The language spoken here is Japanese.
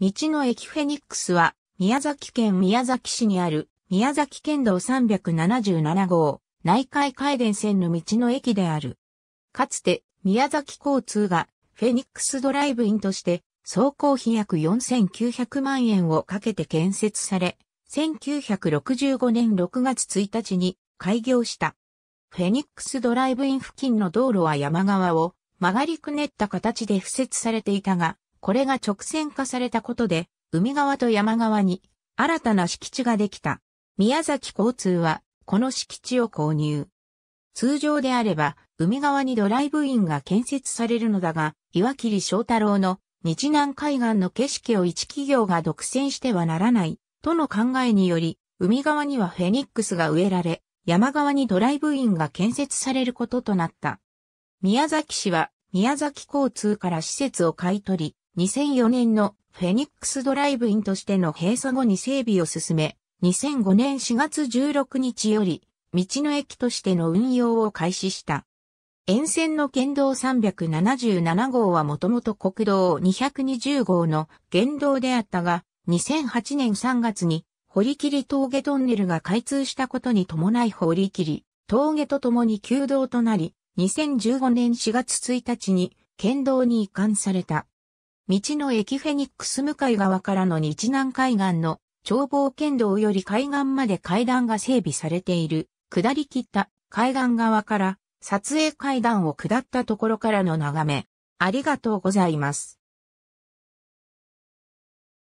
道の駅フェニックスは、宮崎県宮崎市にある、宮崎県道377号、内海海電線の道の駅である。かつて、宮崎交通が、フェニックスドライブインとして、総工費約4900万円をかけて建設され、1965年6月1日に開業した。フェニックスドライブイン付近の道路は山側を曲がりくねった形で敷設されていたが、これが直線化されたことで、海側と山側に新たな敷地ができた。宮崎交通は、この敷地を購入。通常であれば、海側にドライブインが建設されるのだが、岩切翔太郎の日南海岸の景色を一企業が独占してはならない、との考えにより、海側にはフェニックスが植えられ、山側にドライブインが建設されることとなった。宮崎市は、宮崎交通から施設を買い取り、2004年のフェニックスドライブインとしての閉鎖後に整備を進め、2005年4月16日より、道の駅としての運用を開始した。沿線の県道377号はもともと国道220号の県道であったが、2008年3月に堀切峠トンネルが開通したことに伴い堀切峠とともに旧道となり、2015年4月1日に県道に移管された。道の駅フェニックス向かい側からの日南海岸の眺望県道より海岸まで階段が整備されている、下り切った海岸側から撮影階段を下ったところからの眺め。ありがとうございます。